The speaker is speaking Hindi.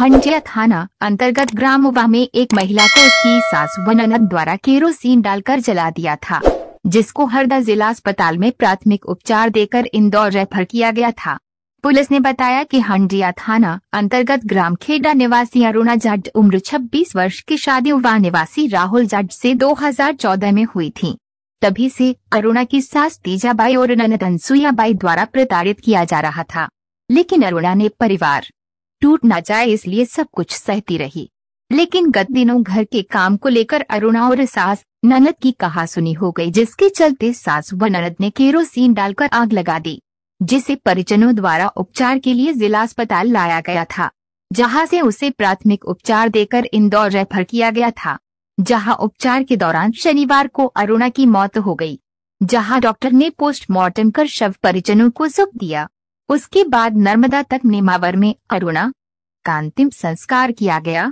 हंडिया थाना अंतर्गत ग्राम उबा में एक महिला को उसकी सास व ननद द्वारा केरोसिन डालकर जला दिया था जिसको हरदा जिला अस्पताल में प्राथमिक उपचार देकर इंदौर रेफर किया गया था पुलिस ने बताया कि हंडिया थाना अंतर्गत ग्राम खेड़ा निवासी अरुणा जट उम्र 26 वर्ष की शादी उबा निवासी राहुल जट से 2014 में हुई थी तभी से अरुणा की सास तीजाबाई और ननद बाई द्वारा प्रताड़ित किया जा रहा था लेकिन अरुणा ने परिवार टूट ना जाए इसलिए सब कुछ सहती रही लेकिन गत दिनों घर के काम को लेकर अरुणा और सास ननद की कहा सुनी हो गई जिसके चलते सास व ननद ने केरोसिन डालकर आग लगा दी जिसे परिजनों द्वारा उपचार के लिए जिला अस्पताल लाया गया था जहां से उसे प्राथमिक उपचार देकर इंदौर रेफर किया गया था जहां उपचार के दौरान शनिवार को अरुणा की मौत हो गई जहां डॉक्टर ने पोस्टमार्टम कर शव परिजनों को सौंप दिया उसके बाद नर्मदा तक नेमावर में अरुणा अंतिम संस्कार किया गया